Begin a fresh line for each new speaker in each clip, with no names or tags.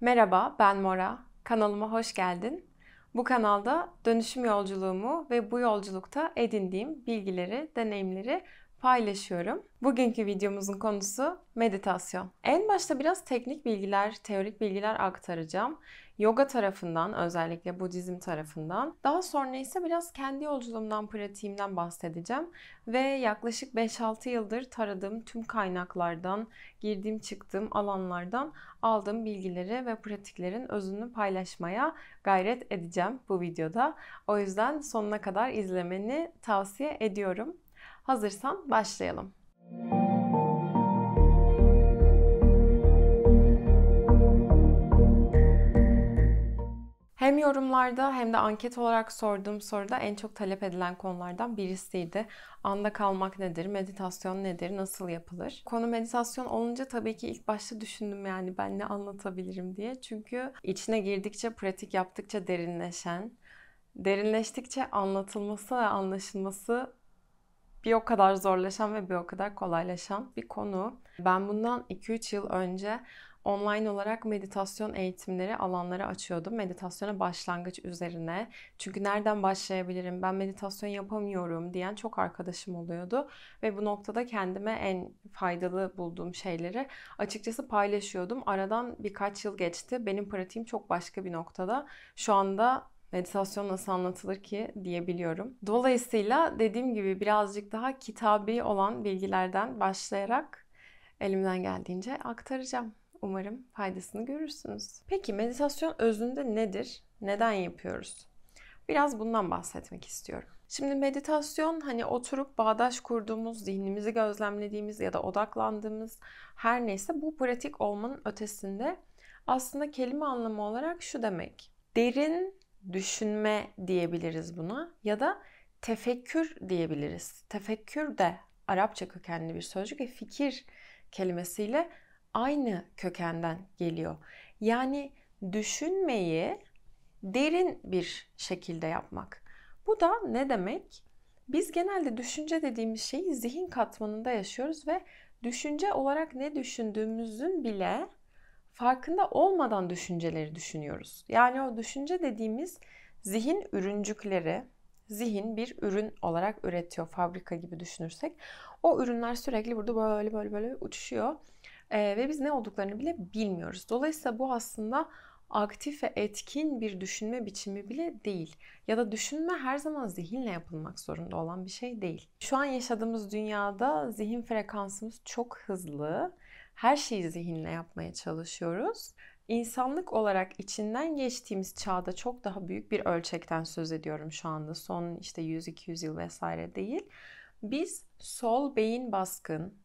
Merhaba, ben Mora. Kanalıma hoş geldin. Bu kanalda dönüşüm yolculuğumu ve bu yolculukta edindiğim bilgileri, deneyimleri paylaşıyorum. Bugünkü videomuzun konusu meditasyon. En başta biraz teknik bilgiler, teorik bilgiler aktaracağım. Yoga tarafından, özellikle Budizm tarafından. Daha sonra ise biraz kendi yolculuğumdan, pratiğimden bahsedeceğim. Ve yaklaşık 5-6 yıldır taradığım tüm kaynaklardan, girdiğim çıktığım alanlardan aldığım bilgileri ve pratiklerin özünü paylaşmaya gayret edeceğim bu videoda. O yüzden sonuna kadar izlemeni tavsiye ediyorum. Hazırsan başlayalım. Hem yorumlarda hem de anket olarak sorduğum soruda en çok talep edilen konulardan birisiydi. Anda kalmak nedir? Meditasyon nedir? Nasıl yapılır? Konu meditasyon olunca tabii ki ilk başta düşündüm yani ben ne anlatabilirim diye. Çünkü içine girdikçe, pratik yaptıkça derinleşen, derinleştikçe anlatılması ve anlaşılması bir o kadar zorlaşan ve bir o kadar kolaylaşan bir konu. Ben bundan 2-3 yıl önce online olarak meditasyon eğitimleri alanları açıyordum. Meditasyona başlangıç üzerine. Çünkü nereden başlayabilirim? Ben meditasyon yapamıyorum diyen çok arkadaşım oluyordu ve bu noktada kendime en faydalı bulduğum şeyleri açıkçası paylaşıyordum. Aradan birkaç yıl geçti. Benim pratiğim çok başka bir noktada. Şu anda meditasyon nasıl anlatılır ki diyebiliyorum. Dolayısıyla dediğim gibi birazcık daha kitabi olan bilgilerden başlayarak elimden geldiğince aktaracağım. Umarım faydasını görürsünüz. Peki meditasyon özünde nedir? Neden yapıyoruz? Biraz bundan bahsetmek istiyorum. Şimdi meditasyon hani oturup bağdaş kurduğumuz, zihnimizi gözlemlediğimiz ya da odaklandığımız her neyse bu pratik olmanın ötesinde aslında kelime anlamı olarak şu demek. Derin düşünme diyebiliriz buna ya da tefekkür diyebiliriz. Tefekkür de Arapça kökenli bir sözcük ve fikir kelimesiyle aynı kökenden geliyor. Yani düşünmeyi derin bir şekilde yapmak. Bu da ne demek? Biz genelde düşünce dediğimiz şeyi zihin katmanında yaşıyoruz ve düşünce olarak ne düşündüğümüzün bile farkında olmadan düşünceleri düşünüyoruz. Yani o düşünce dediğimiz zihin ürüncükleri, zihin bir ürün olarak üretiyor fabrika gibi düşünürsek. O ürünler sürekli burada böyle böyle böyle uçuşuyor ee, ve biz ne olduklarını bile bilmiyoruz. Dolayısıyla bu aslında aktif ve etkin bir düşünme biçimi bile değil. Ya da düşünme her zaman zihinle yapılmak zorunda olan bir şey değil. Şu an yaşadığımız dünyada zihin frekansımız çok hızlı her şeyi zihinle yapmaya çalışıyoruz. İnsanlık olarak içinden geçtiğimiz çağda çok daha büyük bir ölçekten söz ediyorum şu anda. Son işte 100-200 yıl vesaire değil. Biz sol beyin baskın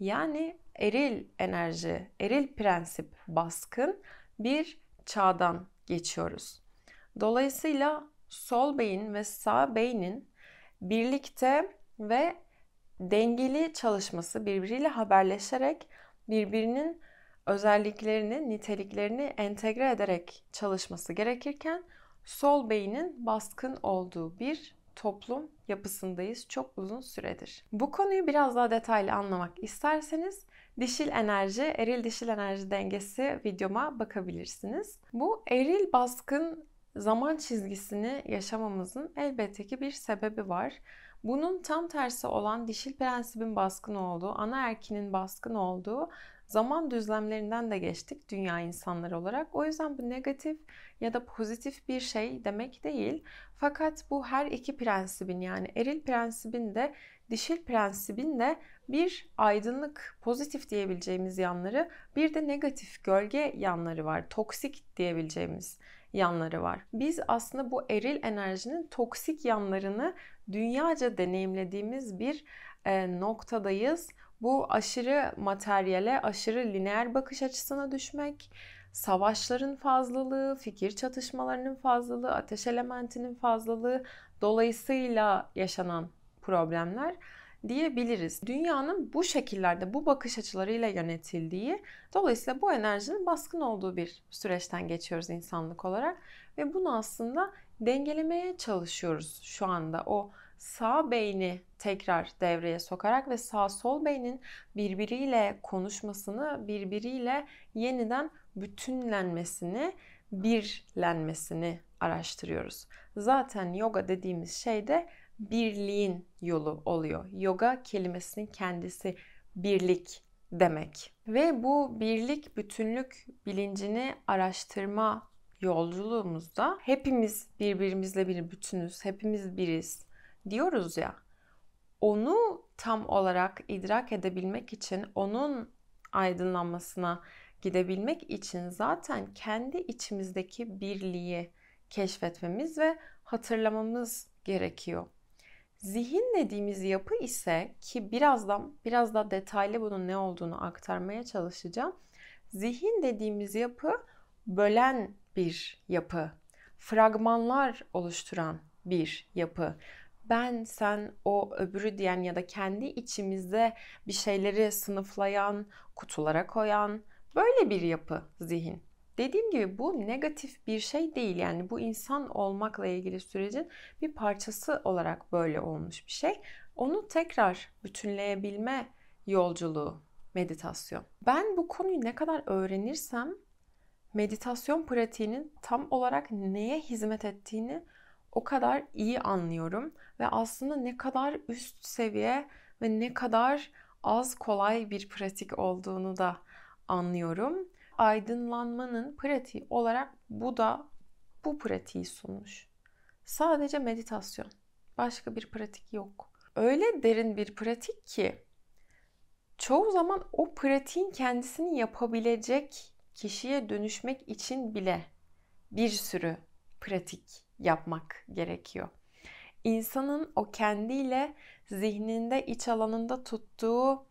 yani eril enerji, eril prensip baskın bir çağdan geçiyoruz. Dolayısıyla sol beyin ve sağ beynin birlikte ve dengeli çalışması birbiriyle haberleşerek birbirinin özelliklerini, niteliklerini entegre ederek çalışması gerekirken sol beynin baskın olduğu bir toplum yapısındayız çok uzun süredir. Bu konuyu biraz daha detaylı anlamak isterseniz dişil enerji, eril dişil enerji dengesi videoma bakabilirsiniz. Bu eril baskın zaman çizgisini yaşamamızın elbette ki bir sebebi var. Bunun tam tersi olan dişil prensibin baskın olduğu, ana erkinin baskın olduğu zaman düzlemlerinden de geçtik dünya insanları olarak. O yüzden bu negatif ya da pozitif bir şey demek değil. Fakat bu her iki prensibin yani eril prensibin de dişil prensibin de bir aydınlık, pozitif diyebileceğimiz yanları, bir de negatif gölge yanları var. Toksik diyebileceğimiz yanları var. Biz aslında bu eril enerjinin toksik yanlarını dünyaca deneyimlediğimiz bir e, noktadayız. Bu aşırı materyale, aşırı lineer bakış açısına düşmek, savaşların fazlalığı, fikir çatışmalarının fazlalığı, ateş elementinin fazlalığı dolayısıyla yaşanan problemler diyebiliriz. Dünyanın bu şekillerde, bu bakış açılarıyla yönetildiği, dolayısıyla bu enerjinin baskın olduğu bir süreçten geçiyoruz insanlık olarak ve bunu aslında dengelemeye çalışıyoruz şu anda. O sağ beyni tekrar devreye sokarak ve sağ sol beynin birbiriyle konuşmasını, birbiriyle yeniden bütünlenmesini, birlenmesini araştırıyoruz. Zaten yoga dediğimiz şey de birliğin yolu oluyor. Yoga kelimesinin kendisi birlik demek. Ve bu birlik bütünlük bilincini araştırma yolculuğumuzda hepimiz birbirimizle bir bütünüz, hepimiz biriz diyoruz ya. Onu tam olarak idrak edebilmek için, onun aydınlanmasına gidebilmek için zaten kendi içimizdeki birliği keşfetmemiz ve hatırlamamız gerekiyor. Zihin dediğimiz yapı ise ki birazdan biraz daha detaylı bunun ne olduğunu aktarmaya çalışacağım. Zihin dediğimiz yapı bölen bir yapı, fragmanlar oluşturan bir yapı. Ben, sen, o, öbürü diyen ya da kendi içimizde bir şeyleri sınıflayan, kutulara koyan böyle bir yapı zihin. Dediğim gibi bu negatif bir şey değil yani bu insan olmakla ilgili sürecin bir parçası olarak böyle olmuş bir şey. Onu tekrar bütünleyebilme yolculuğu meditasyon. Ben bu konuyu ne kadar öğrenirsem meditasyon pratiğinin tam olarak neye hizmet ettiğini o kadar iyi anlıyorum ve aslında ne kadar üst seviye ve ne kadar az kolay bir pratik olduğunu da anlıyorum. Aydınlanmanın pratiği olarak bu da bu pratiği sunmuş. Sadece meditasyon. Başka bir pratik yok. Öyle derin bir pratik ki çoğu zaman o pratiğin kendisini yapabilecek kişiye dönüşmek için bile bir sürü pratik yapmak gerekiyor. İnsanın o kendiyle zihninde iç alanında tuttuğu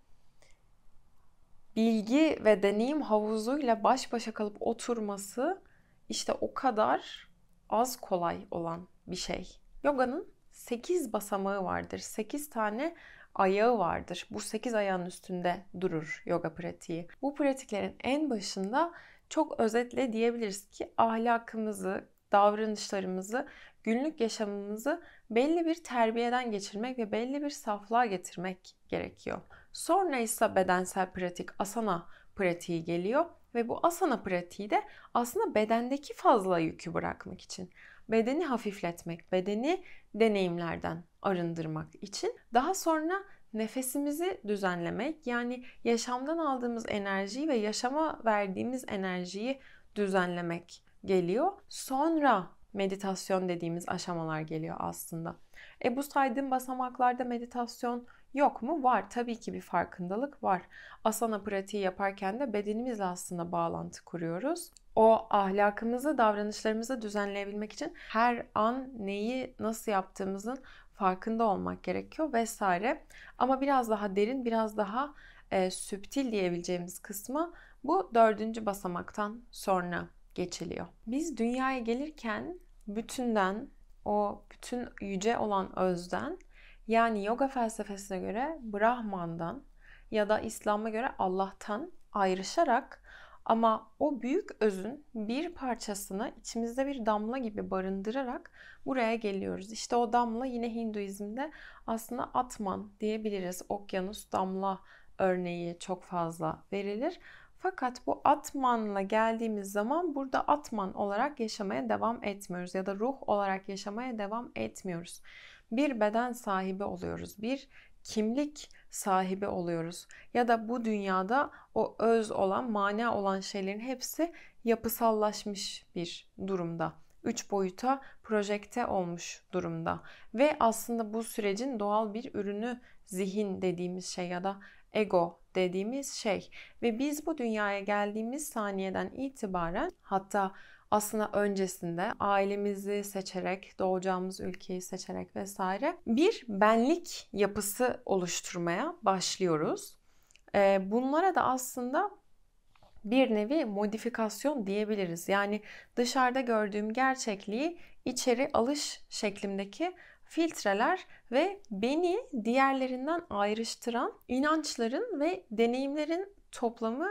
bilgi ve deneyim havuzuyla baş başa kalıp oturması işte o kadar az kolay olan bir şey. Yoga'nın 8 basamağı vardır. 8 tane ayağı vardır. Bu 8 ayağın üstünde durur yoga pratiği. Bu pratiklerin en başında çok özetle diyebiliriz ki ahlakımızı, davranışlarımızı, günlük yaşamımızı belli bir terbiyeden geçirmek ve belli bir saflığa getirmek gerekiyor. Sonra ise bedensel pratik, asana pratiği geliyor ve bu asana pratiği de aslında bedendeki fazla yükü bırakmak için bedeni hafifletmek, bedeni deneyimlerden arındırmak için daha sonra nefesimizi düzenlemek yani yaşamdan aldığımız enerjiyi ve yaşama verdiğimiz enerjiyi düzenlemek geliyor. Sonra meditasyon dediğimiz aşamalar geliyor aslında. E bu saydığım basamaklarda meditasyon Yok mu? Var. Tabii ki bir farkındalık var. Asana pratiği yaparken de bedenimizle aslında bağlantı kuruyoruz. O ahlakımızı, davranışlarımızı düzenleyebilmek için her an neyi nasıl yaptığımızın farkında olmak gerekiyor vesaire. Ama biraz daha derin, biraz daha e, süptil diyebileceğimiz kısmı bu dördüncü basamaktan sonra geçiliyor. Biz dünyaya gelirken bütünden, o bütün yüce olan özden yani yoga felsefesine göre Brahman'dan ya da İslam'a göre Allah'tan ayrışarak ama o büyük özün bir parçasını içimizde bir damla gibi barındırarak buraya geliyoruz. İşte o damla yine Hinduizm'de aslında atman diyebiliriz. Okyanus damla örneği çok fazla verilir. Fakat bu atmanla geldiğimiz zaman burada atman olarak yaşamaya devam etmiyoruz ya da ruh olarak yaşamaya devam etmiyoruz bir beden sahibi oluyoruz. Bir kimlik sahibi oluyoruz. Ya da bu dünyada o öz olan, mana olan şeylerin hepsi yapısallaşmış bir durumda. Üç boyuta projekte olmuş durumda. Ve aslında bu sürecin doğal bir ürünü zihin dediğimiz şey ya da ego dediğimiz şey. Ve biz bu dünyaya geldiğimiz saniyeden itibaren hatta aslında öncesinde ailemizi seçerek, doğacağımız ülkeyi seçerek vesaire bir benlik yapısı oluşturmaya başlıyoruz. Ee, bunlara da aslında bir nevi modifikasyon diyebiliriz. Yani dışarıda gördüğüm gerçekliği içeri alış şeklimdeki filtreler ve beni diğerlerinden ayrıştıran inançların ve deneyimlerin toplamı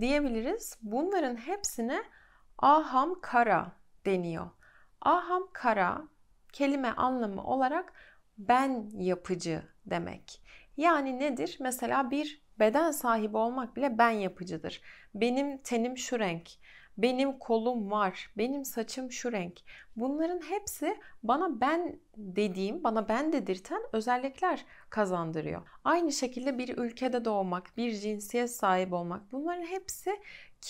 diyebiliriz. Bunların hepsine Aham Kara deniyor. Aham Kara kelime anlamı olarak ben yapıcı demek. Yani nedir? Mesela bir beden sahibi olmak bile ben yapıcıdır. Benim tenim şu renk, benim kolum var, benim saçım şu renk. Bunların hepsi bana ben dediğim, bana ben dedirten özellikler kazandırıyor. Aynı şekilde bir ülkede doğmak, bir cinsiyet sahibi olmak bunların hepsi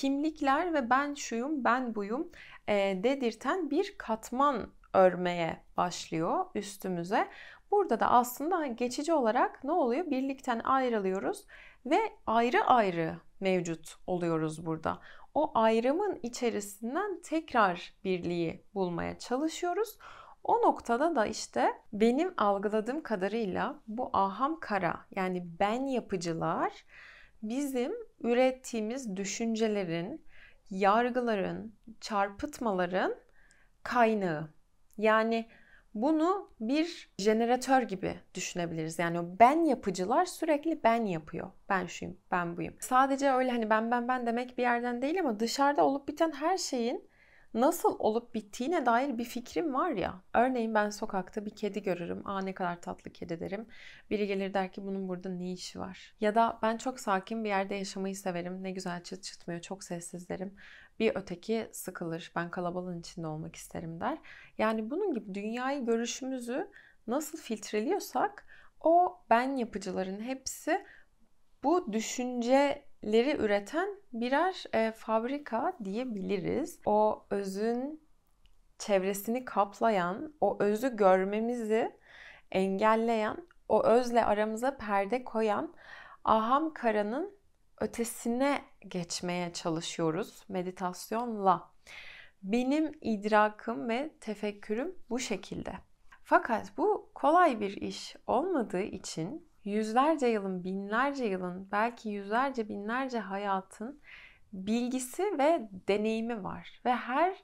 kimlikler ve ben şuyum, ben buyum e, dedirten bir katman örmeye başlıyor üstümüze. Burada da aslında geçici olarak ne oluyor? Birlikten ayrılıyoruz ve ayrı ayrı mevcut oluyoruz burada. O ayrımın içerisinden tekrar birliği bulmaya çalışıyoruz. O noktada da işte benim algıladığım kadarıyla bu aham kara yani ben yapıcılar bizim ürettiğimiz düşüncelerin, yargıların, çarpıtmaların kaynağı. Yani bunu bir jeneratör gibi düşünebiliriz. Yani o ben yapıcılar sürekli ben yapıyor. Ben şuyum, ben buyum. Sadece öyle hani ben ben ben demek bir yerden değil ama dışarıda olup biten her şeyin nasıl olup bittiğine dair bir fikrim var ya. Örneğin ben sokakta bir kedi görürüm. Aa ne kadar tatlı kedi derim. Biri gelir der ki bunun burada ne işi var? Ya da ben çok sakin bir yerde yaşamayı severim. Ne güzel çıt çıtmıyor. Çok sessiz derim. Bir öteki sıkılır. Ben kalabalığın içinde olmak isterim der. Yani bunun gibi dünyayı görüşümüzü nasıl filtreliyorsak o ben yapıcıların hepsi bu düşünce leri üreten birer e, fabrika diyebiliriz. O özün çevresini kaplayan, o özü görmemizi engelleyen, o özle aramıza perde koyan aham karanın ötesine geçmeye çalışıyoruz meditasyonla. Benim idrakım ve tefekkürüm bu şekilde. Fakat bu kolay bir iş olmadığı için yüzlerce yılın, binlerce yılın, belki yüzlerce binlerce hayatın bilgisi ve deneyimi var. Ve her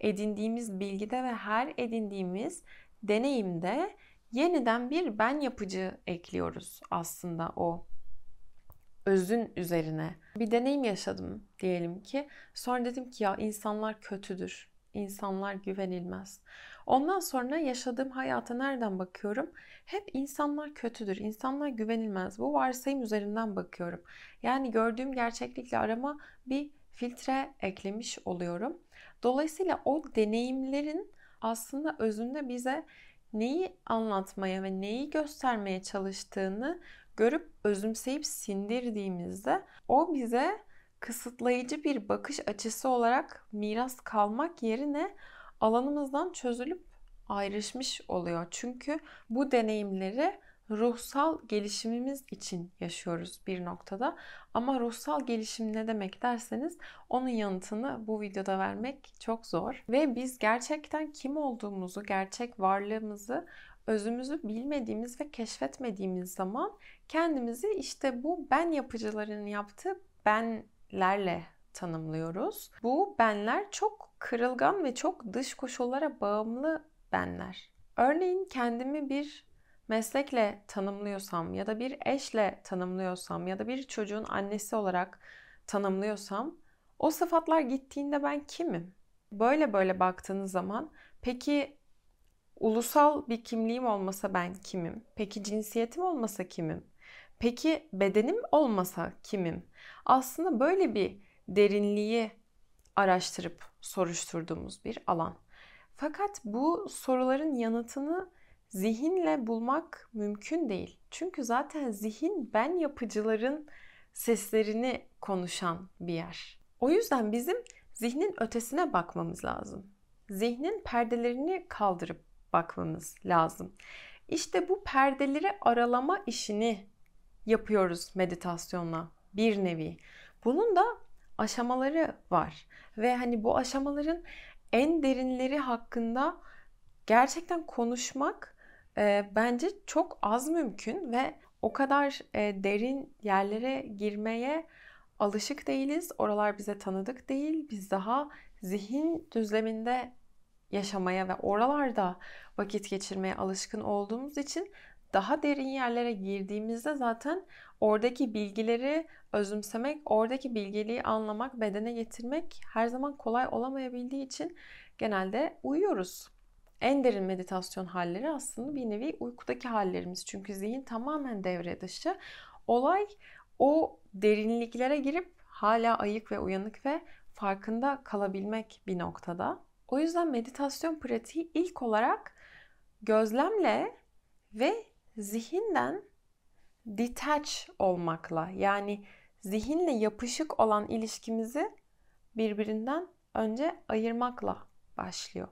edindiğimiz bilgide ve her edindiğimiz deneyimde yeniden bir ben yapıcı ekliyoruz aslında o özün üzerine. Bir deneyim yaşadım diyelim ki. Sonra dedim ki ya insanlar kötüdür. İnsanlar güvenilmez. Ondan sonra yaşadığım hayata nereden bakıyorum? Hep insanlar kötüdür, insanlar güvenilmez. Bu varsayım üzerinden bakıyorum. Yani gördüğüm gerçeklikle arama bir filtre eklemiş oluyorum. Dolayısıyla o deneyimlerin aslında özünde bize neyi anlatmaya ve neyi göstermeye çalıştığını görüp özümseyip sindirdiğimizde o bize kısıtlayıcı bir bakış açısı olarak miras kalmak yerine alanımızdan çözülüp ayrışmış oluyor. Çünkü bu deneyimleri ruhsal gelişimimiz için yaşıyoruz bir noktada. Ama ruhsal gelişim ne demek derseniz onun yanıtını bu videoda vermek çok zor. Ve biz gerçekten kim olduğumuzu, gerçek varlığımızı, özümüzü bilmediğimiz ve keşfetmediğimiz zaman kendimizi işte bu ben yapıcıların yaptığı benlerle tanımlıyoruz. Bu benler çok kırılgan ve çok dış koşullara bağımlı benler. Örneğin kendimi bir meslekle tanımlıyorsam ya da bir eşle tanımlıyorsam ya da bir çocuğun annesi olarak tanımlıyorsam o sıfatlar gittiğinde ben kimim? Böyle böyle baktığınız zaman peki ulusal bir kimliğim olmasa ben kimim? Peki cinsiyetim olmasa kimim? Peki bedenim olmasa kimim? Aslında böyle bir derinliği araştırıp soruşturduğumuz bir alan. Fakat bu soruların yanıtını zihinle bulmak mümkün değil. Çünkü zaten zihin ben yapıcıların seslerini konuşan bir yer. O yüzden bizim zihnin ötesine bakmamız lazım. Zihnin perdelerini kaldırıp bakmamız lazım. İşte bu perdeleri aralama işini yapıyoruz meditasyonla bir nevi. Bunun da aşamaları var. Ve hani bu aşamaların en derinleri hakkında gerçekten konuşmak e, bence çok az mümkün ve o kadar e, derin yerlere girmeye alışık değiliz. Oralar bize tanıdık değil. Biz daha zihin düzleminde yaşamaya ve oralarda vakit geçirmeye alışkın olduğumuz için daha derin yerlere girdiğimizde zaten oradaki bilgileri özümsemek, oradaki bilgeliği anlamak, bedene getirmek her zaman kolay olamayabildiği için genelde uyuyoruz. En derin meditasyon halleri aslında bir nevi uykudaki hallerimiz. Çünkü zihin tamamen devre dışı. Olay o derinliklere girip hala ayık ve uyanık ve farkında kalabilmek bir noktada. O yüzden meditasyon pratiği ilk olarak gözlemle ve zihinden detach olmakla yani zihinle yapışık olan ilişkimizi birbirinden önce ayırmakla başlıyor.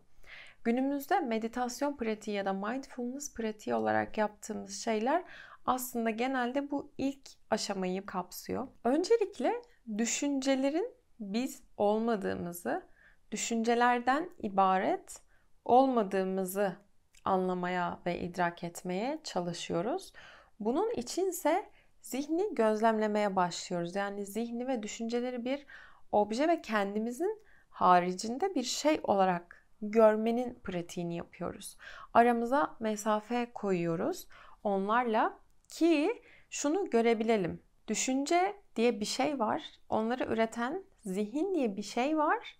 Günümüzde meditasyon pratiği ya da mindfulness pratiği olarak yaptığımız şeyler aslında genelde bu ilk aşamayı kapsıyor. Öncelikle düşüncelerin biz olmadığımızı, düşüncelerden ibaret olmadığımızı anlamaya ve idrak etmeye çalışıyoruz. Bunun içinse zihni gözlemlemeye başlıyoruz. Yani zihni ve düşünceleri bir obje ve kendimizin haricinde bir şey olarak görmenin pratiğini yapıyoruz. Aramıza mesafe koyuyoruz onlarla ki şunu görebilelim. Düşünce diye bir şey var. Onları üreten zihin diye bir şey var.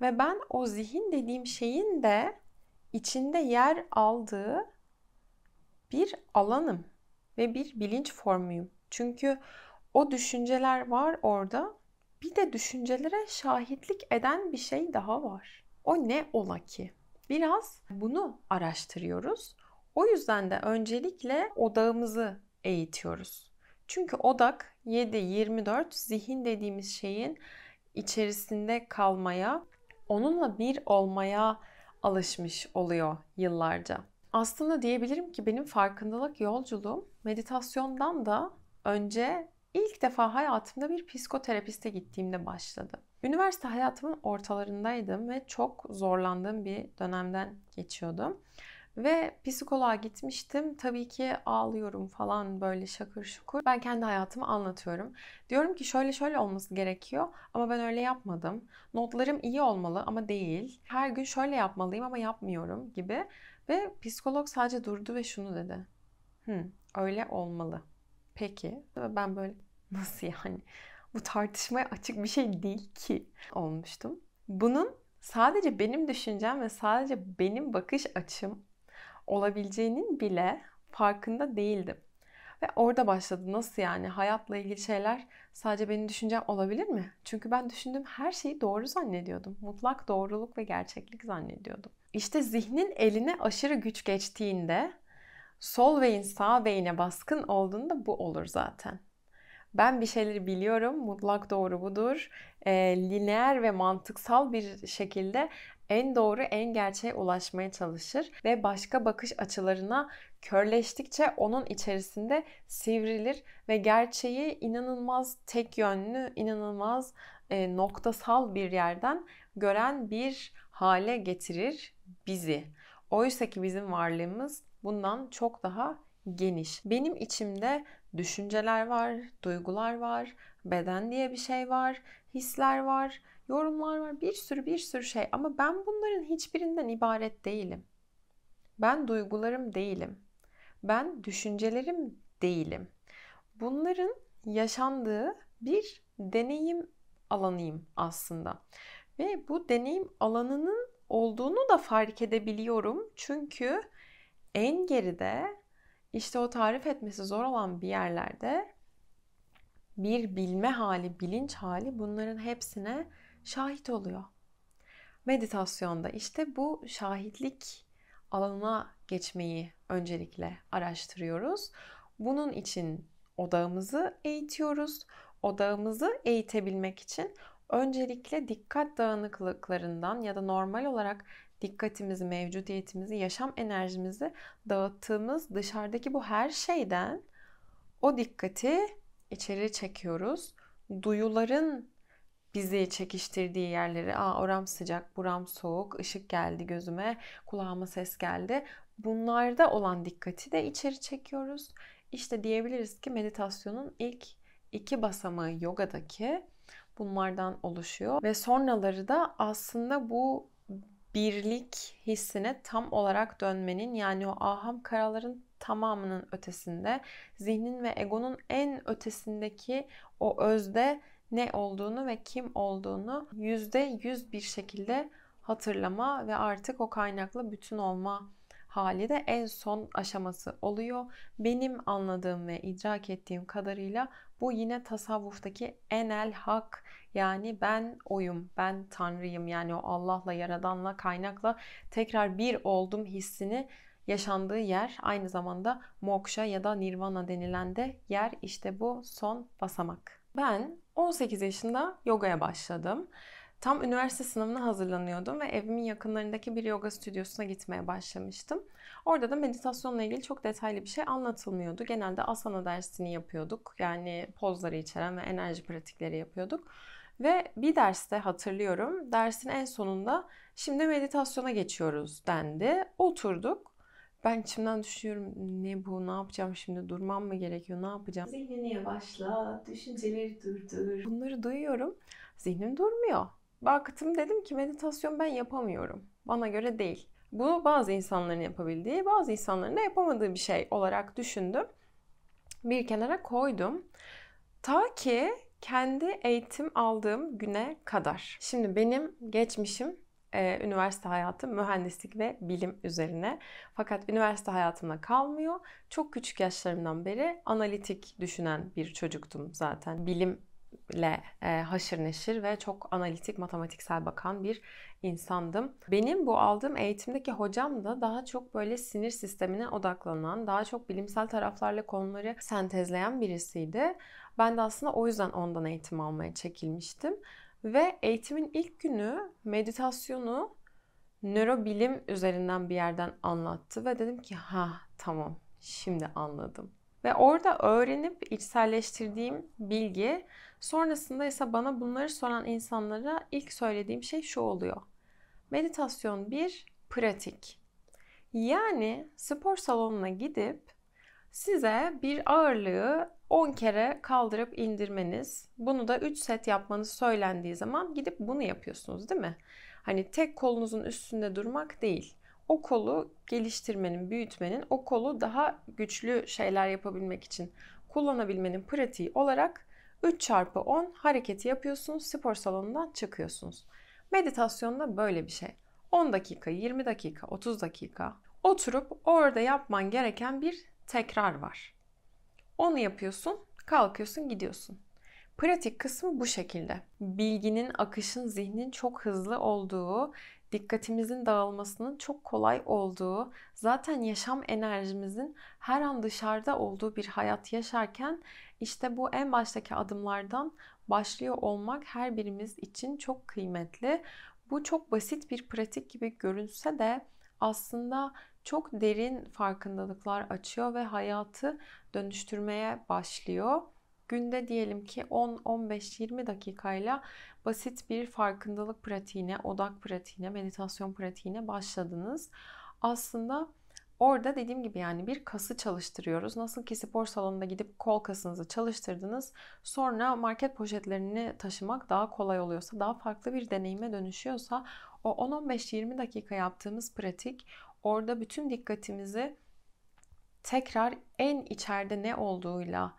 Ve ben o zihin dediğim şeyin de içinde yer aldığı bir alanım ve bir bilinç formuyum. Çünkü o düşünceler var orada. Bir de düşüncelere şahitlik eden bir şey daha var. O ne ola ki? Biraz bunu araştırıyoruz. O yüzden de öncelikle odağımızı eğitiyoruz. Çünkü odak 7-24 zihin dediğimiz şeyin içerisinde kalmaya, onunla bir olmaya alışmış oluyor yıllarca. Aslında diyebilirim ki benim farkındalık yolculuğum meditasyondan da önce ilk defa hayatımda bir psikoterapiste gittiğimde başladı. Üniversite hayatımın ortalarındaydım ve çok zorlandığım bir dönemden geçiyordum. Ve psikoloğa gitmiştim. Tabii ki ağlıyorum falan böyle şakır şukur. Ben kendi hayatımı anlatıyorum. Diyorum ki şöyle şöyle olması gerekiyor ama ben öyle yapmadım. Notlarım iyi olmalı ama değil. Her gün şöyle yapmalıyım ama yapmıyorum gibi ve psikolog sadece durdu ve şunu dedi. Hı, öyle olmalı. Peki. ben böyle nasıl yani? Bu tartışmaya açık bir şey değil ki olmuştum. Bunun sadece benim düşüncem ve sadece benim bakış açım olabileceğinin bile farkında değildim. Ve orada başladı. Nasıl yani? Hayatla ilgili şeyler sadece benim düşüncem olabilir mi? Çünkü ben düşündüğüm her şeyi doğru zannediyordum. Mutlak doğruluk ve gerçeklik zannediyordum. İşte zihnin eline aşırı güç geçtiğinde sol beyin sağ beyine baskın olduğunda bu olur zaten. Ben bir şeyleri biliyorum, mutlak doğru budur. E, lineer ve mantıksal bir şekilde en doğru, en gerçeğe ulaşmaya çalışır ve başka bakış açılarına körleştikçe onun içerisinde sivrilir ve gerçeği inanılmaz tek yönlü, inanılmaz e, noktasal bir yerden gören bir hale getirir bizi. Oysa ki bizim varlığımız bundan çok daha geniş. Benim içimde düşünceler var, duygular var, beden diye bir şey var, hisler var, yorumlar var, bir sürü bir sürü şey ama ben bunların hiçbirinden ibaret değilim. Ben duygularım değilim. Ben düşüncelerim değilim. Bunların yaşandığı bir deneyim alanıyım aslında. Ve bu deneyim alanının olduğunu da fark edebiliyorum. Çünkü en geride işte o tarif etmesi zor olan bir yerlerde bir bilme hali, bilinç hali bunların hepsine şahit oluyor. Meditasyonda işte bu şahitlik alanına geçmeyi öncelikle araştırıyoruz. Bunun için odağımızı eğitiyoruz. Odağımızı eğitebilmek için Öncelikle dikkat dağınıklıklarından ya da normal olarak dikkatimizi, mevcudiyetimizi, yaşam enerjimizi dağıttığımız dışarıdaki bu her şeyden o dikkati içeri çekiyoruz. Duyuların bizi çekiştirdiği yerleri, aa oram sıcak, buram soğuk, ışık geldi gözüme, kulağıma ses geldi. Bunlarda olan dikkati de içeri çekiyoruz. İşte diyebiliriz ki meditasyonun ilk iki basamağı yogadaki bunlardan oluşuyor. Ve sonraları da aslında bu birlik hissine tam olarak dönmenin yani o aham karaların tamamının ötesinde zihnin ve egonun en ötesindeki o özde ne olduğunu ve kim olduğunu yüzde yüz bir şekilde hatırlama ve artık o kaynakla bütün olma hali de en son aşaması oluyor. Benim anladığım ve idrak ettiğim kadarıyla bu yine tasavvuftaki enel hak yani ben oyum, ben tanrıyım yani o Allah'la, yaradanla, kaynakla tekrar bir oldum hissini yaşandığı yer aynı zamanda moksha ya da nirvana denilen de yer işte bu son basamak. Ben 18 yaşında yogaya başladım. Tam üniversite sınavına hazırlanıyordum ve evimin yakınlarındaki bir yoga stüdyosuna gitmeye başlamıştım. Orada da meditasyonla ilgili çok detaylı bir şey anlatılmıyordu. Genelde asana dersini yapıyorduk. Yani pozları içeren ve enerji pratikleri yapıyorduk. Ve bir derste hatırlıyorum, dersin en sonunda şimdi meditasyona geçiyoruz dendi. Oturduk. Ben içimden düşünüyorum ne bu, ne yapacağım şimdi, durmam mı gerekiyor, ne yapacağım? Zihnini yavaşla, düşünceleri durdur. Bunları duyuyorum. Zihnim durmuyor baktım dedim ki meditasyon ben yapamıyorum. Bana göre değil. Bunu bazı insanların yapabildiği, bazı insanların da yapamadığı bir şey olarak düşündüm. Bir kenara koydum. Ta ki kendi eğitim aldığım güne kadar. Şimdi benim geçmişim e, üniversite hayatı mühendislik ve bilim üzerine. Fakat üniversite hayatımda kalmıyor. Çok küçük yaşlarımdan beri analitik düşünen bir çocuktum zaten. Bilim ile e, haşır neşir ve çok analitik, matematiksel bakan bir insandım. Benim bu aldığım eğitimdeki hocam da daha çok böyle sinir sistemine odaklanan, daha çok bilimsel taraflarla konuları sentezleyen birisiydi. Ben de aslında o yüzden ondan eğitim almaya çekilmiştim. Ve eğitimin ilk günü meditasyonu nörobilim üzerinden bir yerden anlattı ve dedim ki ha tamam şimdi anladım. Ve orada öğrenip içselleştirdiğim bilgi sonrasında ise bana bunları soran insanlara ilk söylediğim şey şu oluyor. Meditasyon bir pratik. Yani spor salonuna gidip size bir ağırlığı 10 kere kaldırıp indirmeniz, bunu da 3 set yapmanız söylendiği zaman gidip bunu yapıyorsunuz değil mi? Hani tek kolunuzun üstünde durmak değil o kolu geliştirmenin, büyütmenin, o kolu daha güçlü şeyler yapabilmek için kullanabilmenin pratiği olarak 3 çarpı 10 hareketi yapıyorsunuz, spor salonundan çıkıyorsunuz. Meditasyonda böyle bir şey. 10 dakika, 20 dakika, 30 dakika oturup orada yapman gereken bir tekrar var. Onu yapıyorsun, kalkıyorsun, gidiyorsun. Pratik kısmı bu şekilde. Bilginin, akışın, zihnin çok hızlı olduğu dikkatimizin dağılmasının çok kolay olduğu, zaten yaşam enerjimizin her an dışarıda olduğu bir hayat yaşarken işte bu en baştaki adımlardan başlıyor olmak her birimiz için çok kıymetli. Bu çok basit bir pratik gibi görünse de aslında çok derin farkındalıklar açıyor ve hayatı dönüştürmeye başlıyor. Günde diyelim ki 10, 15, 20 dakikayla basit bir farkındalık pratiğine, odak pratiğine, meditasyon pratiğine başladınız. Aslında Orada dediğim gibi yani bir kası çalıştırıyoruz. Nasıl ki spor salonunda gidip kol kasınızı çalıştırdınız. Sonra market poşetlerini taşımak daha kolay oluyorsa, daha farklı bir deneyime dönüşüyorsa o 10-15-20 dakika yaptığımız pratik orada bütün dikkatimizi tekrar en içeride ne olduğuyla,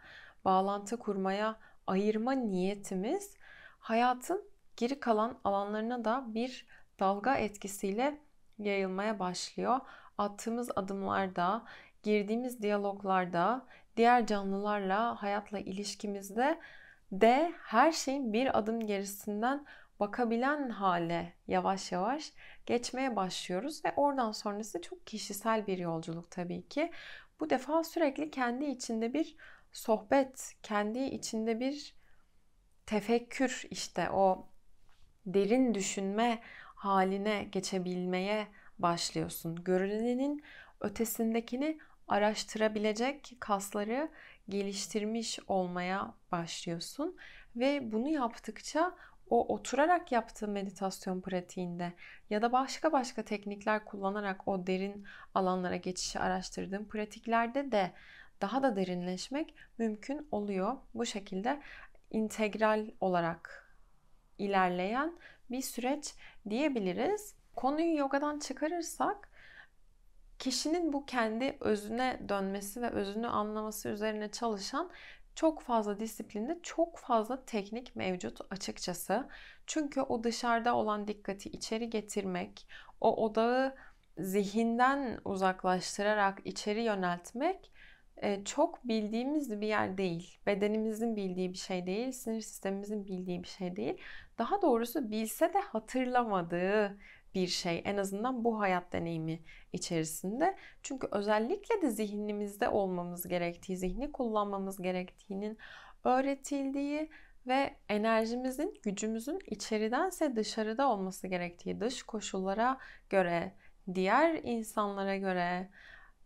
bağlantı kurmaya ayırma niyetimiz hayatın geri kalan alanlarına da bir dalga etkisiyle yayılmaya başlıyor. Attığımız adımlarda, girdiğimiz diyaloglarda, diğer canlılarla, hayatla ilişkimizde de her şeyin bir adım gerisinden bakabilen hale yavaş yavaş geçmeye başlıyoruz ve oradan sonrası çok kişisel bir yolculuk tabii ki. Bu defa sürekli kendi içinde bir sohbet kendi içinde bir tefekkür işte o derin düşünme haline geçebilmeye başlıyorsun. Görünenin ötesindekini araştırabilecek kasları geliştirmiş olmaya başlıyorsun ve bunu yaptıkça o oturarak yaptığın meditasyon pratiğinde ya da başka başka teknikler kullanarak o derin alanlara geçişi araştırdığın pratiklerde de daha da derinleşmek mümkün oluyor. Bu şekilde integral olarak ilerleyen bir süreç diyebiliriz. Konuyu yogadan çıkarırsak kişinin bu kendi özüne dönmesi ve özünü anlaması üzerine çalışan çok fazla disiplinde çok fazla teknik mevcut açıkçası. Çünkü o dışarıda olan dikkati içeri getirmek, o odağı zihinden uzaklaştırarak içeri yöneltmek ee, çok bildiğimiz bir yer değil. Bedenimizin bildiği bir şey değil, sinir sistemimizin bildiği bir şey değil. Daha doğrusu bilse de hatırlamadığı bir şey. En azından bu hayat deneyimi içerisinde. Çünkü özellikle de zihnimizde olmamız gerektiği, zihni kullanmamız gerektiğinin öğretildiği ve enerjimizin, gücümüzün içeridense dışarıda olması gerektiği dış koşullara göre, diğer insanlara göre,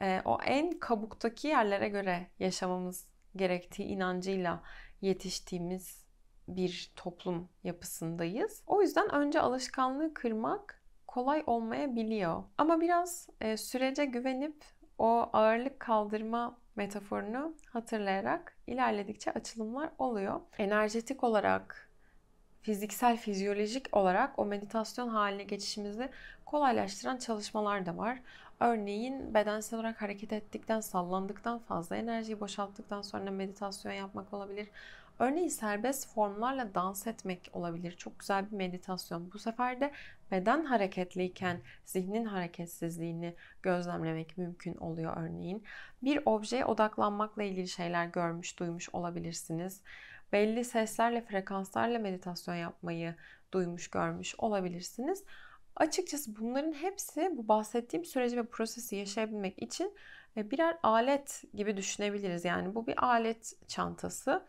e, o en kabuktaki yerlere göre yaşamamız gerektiği inancıyla yetiştiğimiz bir toplum yapısındayız. O yüzden önce alışkanlığı kırmak kolay olmayabiliyor. Ama biraz e, sürece güvenip o ağırlık kaldırma metaforunu hatırlayarak ilerledikçe açılımlar oluyor. Enerjetik olarak, fiziksel, fizyolojik olarak o meditasyon haline geçişimizi kolaylaştıran çalışmalar da var. Örneğin bedensel olarak hareket ettikten, sallandıktan, fazla enerjiyi boşalttıktan sonra meditasyon yapmak olabilir. Örneğin serbest formlarla dans etmek olabilir. Çok güzel bir meditasyon. Bu sefer de beden hareketliyken zihnin hareketsizliğini gözlemlemek mümkün oluyor örneğin. Bir objeye odaklanmakla ilgili şeyler görmüş, duymuş olabilirsiniz. Belli seslerle, frekanslarla meditasyon yapmayı duymuş, görmüş olabilirsiniz. Açıkçası bunların hepsi bu bahsettiğim süreci ve prosesi yaşayabilmek için e, birer alet gibi düşünebiliriz. Yani bu bir alet çantası.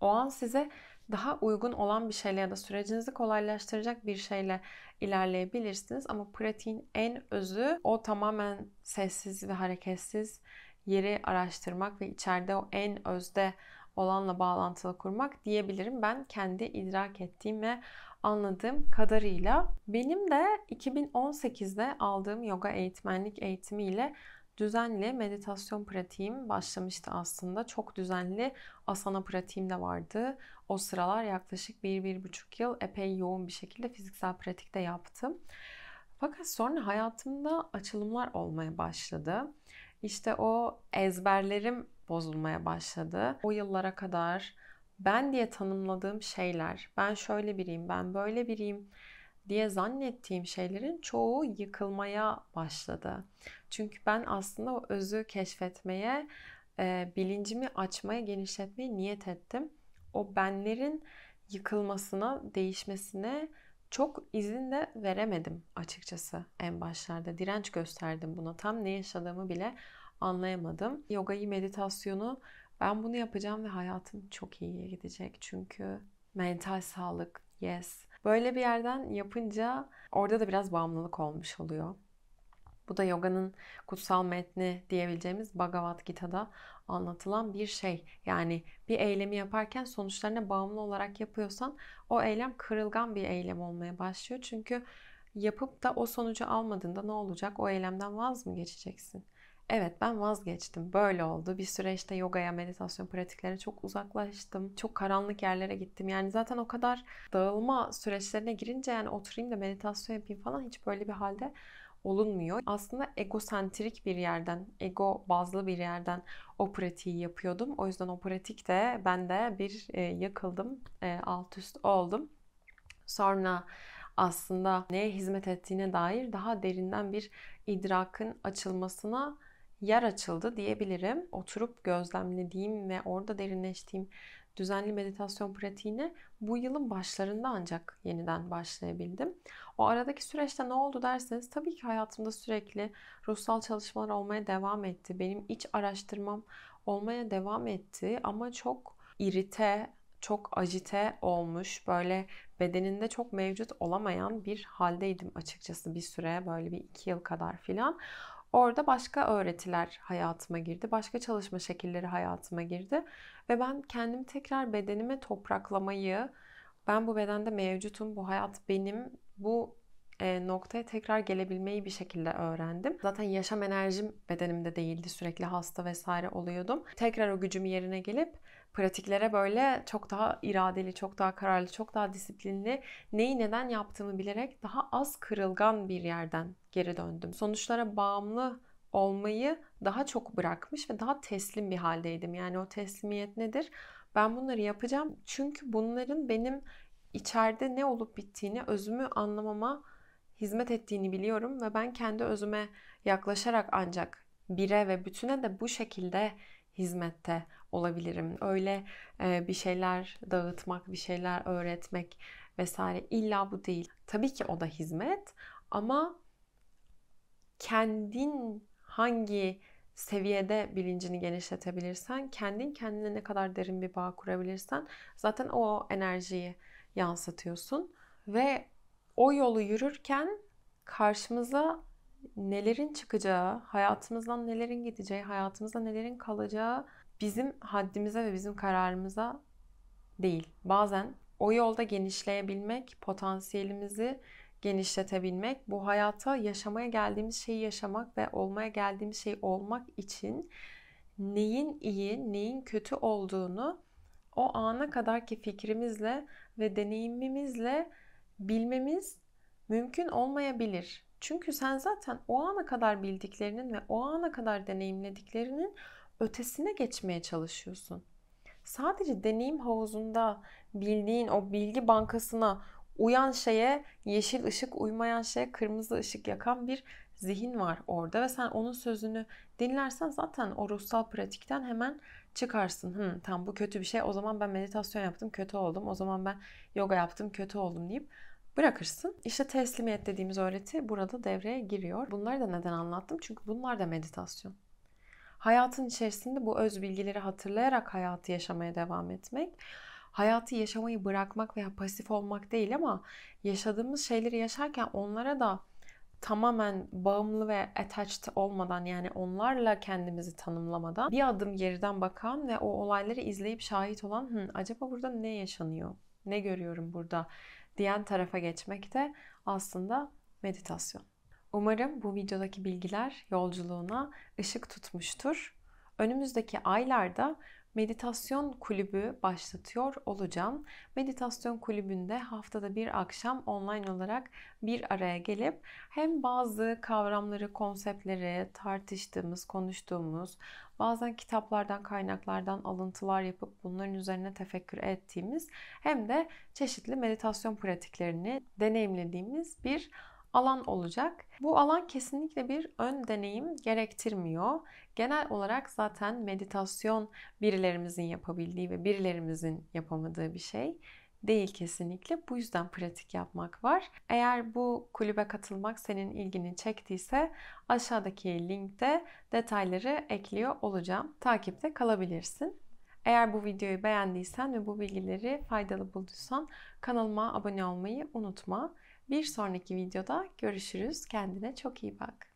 O an size daha uygun olan bir şeyle ya da sürecinizi kolaylaştıracak bir şeyle ilerleyebilirsiniz. Ama pratiğin en özü o tamamen sessiz ve hareketsiz yeri araştırmak ve içeride o en özde olanla bağlantılı kurmak diyebilirim. Ben kendi idrak ettiğim ve anladığım kadarıyla. Benim de 2018'de aldığım yoga eğitmenlik eğitimiyle düzenli meditasyon pratiğim başlamıştı aslında. Çok düzenli asana pratiğim de vardı. O sıralar yaklaşık 1-1,5 yıl epey yoğun bir şekilde fiziksel pratik de yaptım. Fakat sonra hayatımda açılımlar olmaya başladı. İşte o ezberlerim bozulmaya başladı. O yıllara kadar ben diye tanımladığım şeyler, ben şöyle biriyim, ben böyle biriyim diye zannettiğim şeylerin çoğu yıkılmaya başladı. Çünkü ben aslında o özü keşfetmeye, e, bilincimi açmaya, genişletmeye niyet ettim. O benlerin yıkılmasına, değişmesine çok izin de veremedim açıkçası en başlarda. Direnç gösterdim buna. Tam ne yaşadığımı bile anlayamadım. Yogayı, meditasyonu ben bunu yapacağım ve hayatım çok iyiye gidecek. Çünkü mental sağlık, yes. Böyle bir yerden yapınca orada da biraz bağımlılık olmuş oluyor. Bu da yoganın kutsal metni diyebileceğimiz Bhagavad Gita'da anlatılan bir şey. Yani bir eylemi yaparken sonuçlarına bağımlı olarak yapıyorsan o eylem kırılgan bir eylem olmaya başlıyor. Çünkü yapıp da o sonucu almadığında ne olacak? O eylemden vaz mı geçeceksin? evet ben vazgeçtim. Böyle oldu. Bir süre işte yogaya, meditasyon pratiklerine çok uzaklaştım. Çok karanlık yerlere gittim. Yani zaten o kadar dağılma süreçlerine girince yani oturayım da meditasyon yapayım falan hiç böyle bir halde olunmuyor. Aslında egosentrik bir yerden, ego bazlı bir yerden o pratiği yapıyordum. O yüzden o pratikte ben de bir e, yakıldım, e, alt üst oldum. Sonra aslında neye hizmet ettiğine dair daha derinden bir idrakın açılmasına yer açıldı diyebilirim. Oturup gözlemlediğim ve orada derinleştiğim düzenli meditasyon pratiğine bu yılın başlarında ancak yeniden başlayabildim. O aradaki süreçte ne oldu derseniz tabii ki hayatımda sürekli ruhsal çalışmalar olmaya devam etti. Benim iç araştırmam olmaya devam etti ama çok irite, çok acite olmuş, böyle bedeninde çok mevcut olamayan bir haldeydim açıkçası bir süre, böyle bir iki yıl kadar filan. Orada başka öğretiler hayatıma girdi, başka çalışma şekilleri hayatıma girdi ve ben kendimi tekrar bedenime topraklamayı, ben bu bedende mevcutum, bu hayat benim, bu e, noktaya tekrar gelebilmeyi bir şekilde öğrendim. Zaten yaşam enerjim bedenimde değildi. Sürekli hasta vesaire oluyordum. Tekrar o gücüm yerine gelip pratiklere böyle çok daha iradeli, çok daha kararlı, çok daha disiplinli, neyi neden yaptığımı bilerek daha az kırılgan bir yerden geri döndüm. Sonuçlara bağımlı olmayı daha çok bırakmış ve daha teslim bir haldeydim. Yani o teslimiyet nedir? Ben bunları yapacağım çünkü bunların benim içeride ne olup bittiğini, özümü anlamama hizmet ettiğini biliyorum ve ben kendi özüme yaklaşarak ancak bire ve bütüne de bu şekilde hizmette olabilirim. Öyle e, bir şeyler dağıtmak, bir şeyler öğretmek vesaire illa bu değil. Tabii ki o da hizmet ama kendin hangi seviyede bilincini genişletebilirsen, kendin kendine ne kadar derin bir bağ kurabilirsen zaten o enerjiyi yansıtıyorsun ve o yolu yürürken karşımıza nelerin çıkacağı, hayatımızdan nelerin gideceği, hayatımızda nelerin kalacağı bizim haddimize ve bizim kararımıza değil. Bazen o yolda genişleyebilmek, potansiyelimizi genişletebilmek, bu hayata yaşamaya geldiğimiz şeyi yaşamak ve olmaya geldiğimiz şey olmak için neyin iyi, neyin kötü olduğunu o ana kadarki fikrimizle ve deneyimimizle bilmemiz mümkün olmayabilir. Çünkü sen zaten o ana kadar bildiklerinin ve o ana kadar deneyimlediklerinin ötesine geçmeye çalışıyorsun. Sadece deneyim havuzunda bildiğin o bilgi bankasına uyan şeye yeşil ışık, uymayan şeye kırmızı ışık yakan bir zihin var orada ve sen onun sözünü dinlersen zaten o ruhsal pratikten hemen çıkarsın. Hı, tam bu kötü bir şey. O zaman ben meditasyon yaptım, kötü oldum. O zaman ben yoga yaptım, kötü oldum deyip bırakırsın. İşte teslimiyet dediğimiz öğreti burada devreye giriyor. Bunları da neden anlattım? Çünkü bunlar da meditasyon hayatın içerisinde bu öz bilgileri hatırlayarak hayatı yaşamaya devam etmek. Hayatı yaşamayı bırakmak veya pasif olmak değil ama yaşadığımız şeyleri yaşarken onlara da tamamen bağımlı ve attached olmadan yani onlarla kendimizi tanımlamadan bir adım geriden bakan ve o olayları izleyip şahit olan Hı, acaba burada ne yaşanıyor? Ne görüyorum burada? diyen tarafa geçmek de aslında meditasyon. Umarım bu videodaki bilgiler yolculuğuna ışık tutmuştur. Önümüzdeki aylarda meditasyon kulübü başlatıyor olacağım. Meditasyon kulübünde haftada bir akşam online olarak bir araya gelip hem bazı kavramları, konseptleri tartıştığımız, konuştuğumuz, bazen kitaplardan, kaynaklardan alıntılar yapıp bunların üzerine tefekkür ettiğimiz hem de çeşitli meditasyon pratiklerini deneyimlediğimiz bir alan olacak. Bu alan kesinlikle bir ön deneyim gerektirmiyor. Genel olarak zaten meditasyon birilerimizin yapabildiği ve birilerimizin yapamadığı bir şey değil kesinlikle. Bu yüzden pratik yapmak var. Eğer bu kulübe katılmak senin ilgini çektiyse aşağıdaki linkte detayları ekliyor olacağım. Takipte kalabilirsin. Eğer bu videoyu beğendiysen ve bu bilgileri faydalı bulduysan kanalıma abone olmayı unutma. Bir sonraki videoda görüşürüz. Kendine çok iyi bak.